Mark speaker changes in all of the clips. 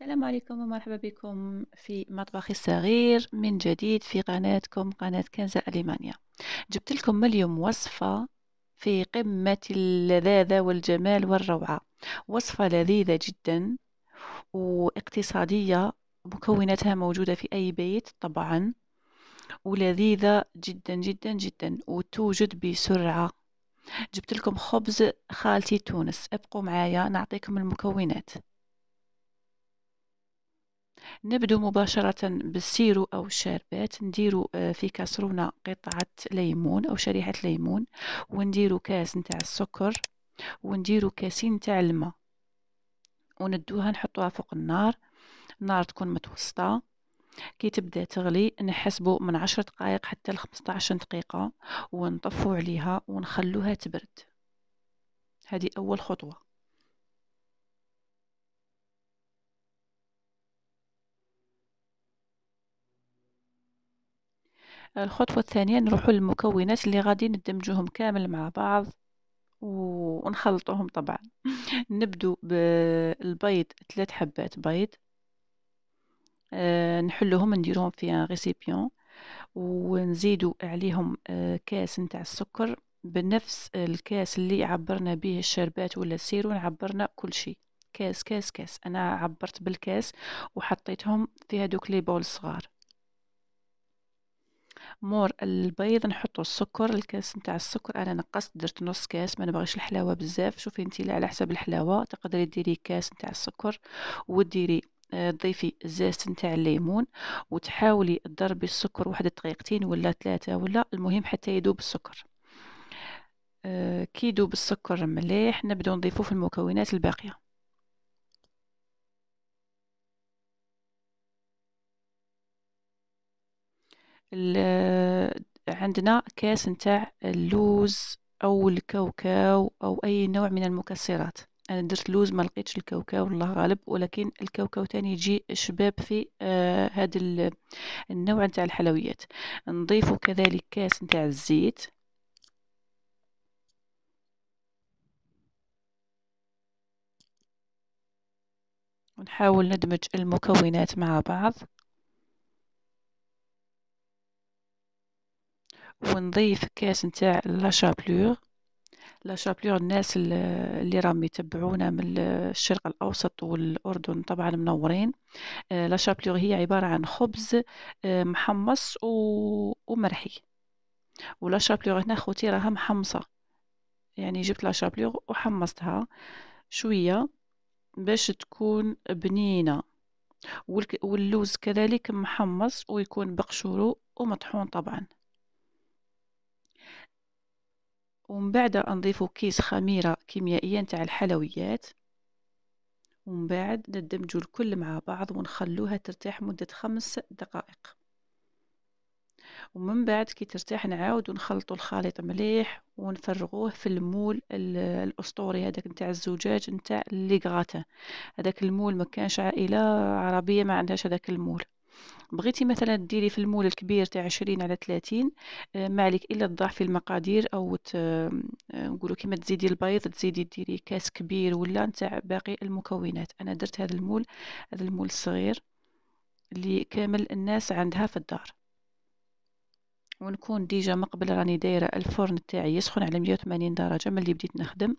Speaker 1: السلام عليكم ومرحبا بكم في مطبخي الصغير من جديد في قناتكم قناة كنزة ألمانيا جبت لكم اليوم وصفة في قمة اللذاذة والجمال والروعة وصفة لذيذة جدا واقتصادية مكوناتها موجودة في أي بيت طبعا ولذيذة جدا جدا جدا وتوجد بسرعة جبت لكم خبز خالتي تونس ابقوا معايا نعطيكم المكونات نبدو مباشرة بالسيرو أو الشربات نديرو آه، في كاسرونة قطعة ليمون أو شريحة ليمون ونديرو كاس نتاع السكر ونديرو كاسين نتاع الماء وندوها نحطوها فوق النار النار تكون متوسطة كي تبدا تغلي نحسبو من عشر دقائق حتى لخمسطاعش دقيقة ونطفو عليها ونخلوها تبرد هذه أول خطوة الخطوة الثانية نروحو للمكونات اللي غادي ندمجوهم كامل مع بعض ونخلطوهم طبعا نبدو بالبيض ثلاث حبات بيض آه، نحلوهم نديروهم في ان ريسيبيون ونزيدو عليهم آه، كاس نتاع السكر بنفس الكاس اللي عبرنا به الشربات ولا السيرو عبرنا كل شيء كاس كاس كاس انا عبرت بالكاس وحطيتهم في هذوك لي بول صغار مور البيض نحطو السكر الكاس نتاع السكر انا نقصت درت نص كاس ما نبغيش الحلاوه بزاف شوفي انت على حسب الحلاوه تقدري ديري كاس نتاع السكر وديري تضيفي آه، الزيت نتاع الليمون وتحاولي تضربي السكر واحد دقيقتين ولا ثلاثه ولا المهم حتى يذوب السكر آه، كي يذوب السكر مليح نبداو نضيفو في المكونات الباقيه عندنا كاس نتاع اللوز او الكاوكاو او اي نوع من المكسرات انا درت لوز ما لقيتش الكاوكاو الله غالب ولكن الكاوكاو تاني يجي شباب في آه النوع نتاع الحلويات نضيف كذلك كاس نتاع الزيت ونحاول ندمج المكونات مع بعض ونضيف كاس نتاع لا شابلور لا شابلور الناس اللي راهم يتبعونا من الشرق الاوسط والاردن طبعا منورين آه، لا شابلور هي عباره عن خبز آه، محمص ومرحي ولا شابلور هنا خوتي راها محمصه يعني جبت لا شابلور وحمصتها شويه باش تكون بنينه واللوز كذلك محمص ويكون بقشورو ومطحون طبعا ومن بعد نضيف كيس خميرة كيميائية نتاع الحلويات ومن بعد ندمجو الكل مع بعض ونخلوها ترتاح مدة خمس دقائق ومن بعد كي ترتاح نعاود ونخلطوا الخليط مليح ونفرغوه في المول الاسطوري هذاك نتاع الزجاج نتاع لي غراتان هذاك المول ما كانش عائله عربيه ما عندهاش هذاك المول بغيتي مثلا ديري في المول الكبير تاع 20 على 30 آه، ما عليك الا تضاعفي المقادير او آه، نقولوا كيما تزيدي البيض تزيدي ديري كاس كبير ولا نتاع باقي المكونات انا درت هذا المول هذا المول الصغير اللي كامل الناس عندها في الدار ونكون ديجا مقبل راني دايره الفرن تاعي يسخن على 180 درجه ملي بديت نخدم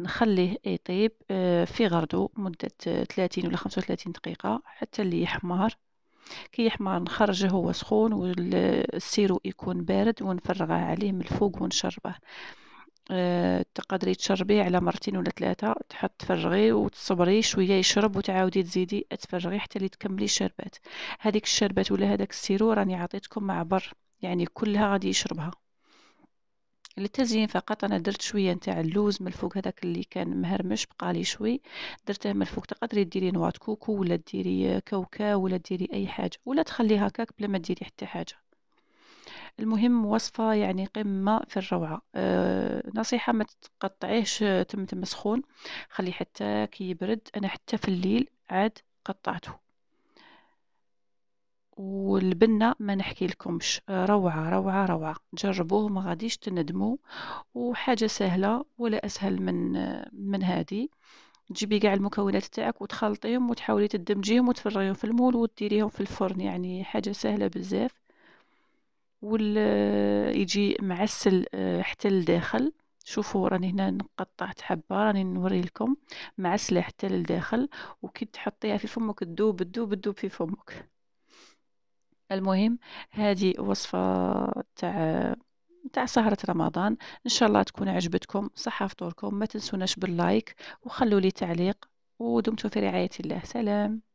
Speaker 1: نخليه يطيب إيه آه، في غردو مده 30 ولا 35 دقيقه حتى اللي يحمر كي يحمر نخرجه هو سخون والسيرو يكون بارد ونفرغه عليه من الفوق ونشربه آه، تقدري تشربيه على مرتين ولا ثلاثة تحط تفرغي وتصبري شوية يشرب وتعاودي تزيدي تفرغي حتى اللي تكملي الشربات هذيك الشربات ولا هذاك السيرو راني عطيتكم مع بر يعني كلها غادي يشربها للتزيين فقط انا درت شويه نتاع اللوز من الفوق هذاك اللي كان مهرمش بقالي شوي درته من الفوق تقدري ديري نواه كوكو ولا ديري كاوكاو ولا ديري اي حاجه ولا تخليها هكاك بلا ما ديري حتى حاجه المهم وصفة يعني قمة في الروعة أه نصيحة ما تقطعيهش تم تم سخون خليه حتى كي يبرد أنا حتى في الليل عاد قطعته والبنه ما نحكي لكمش روعه روعه روعه جربوه ما غاديش تندموا وحاجه سهله ولا اسهل من من هذه تجيبي كاع المكونات تاعك وتخلطيهم وتحاولي تدمجيهم وتفرغيهم في المول وتديريهم في الفرن يعني حاجه سهله بزاف وال يجي معسل حتى لداخل شوفوا راني هنا نقطعت حبه راني نوري لكم معسله حتى لداخل وكي تحطيها في فمك تذوب تذوب تذوب في فمك المهم هذه وصفة تاع تاع سهرة رمضان إن شاء الله تكون عجبتكم صحة فطوركم ما تنسوناش باللايك وخلوا لي تعليق ودمتم في رعاية الله سلام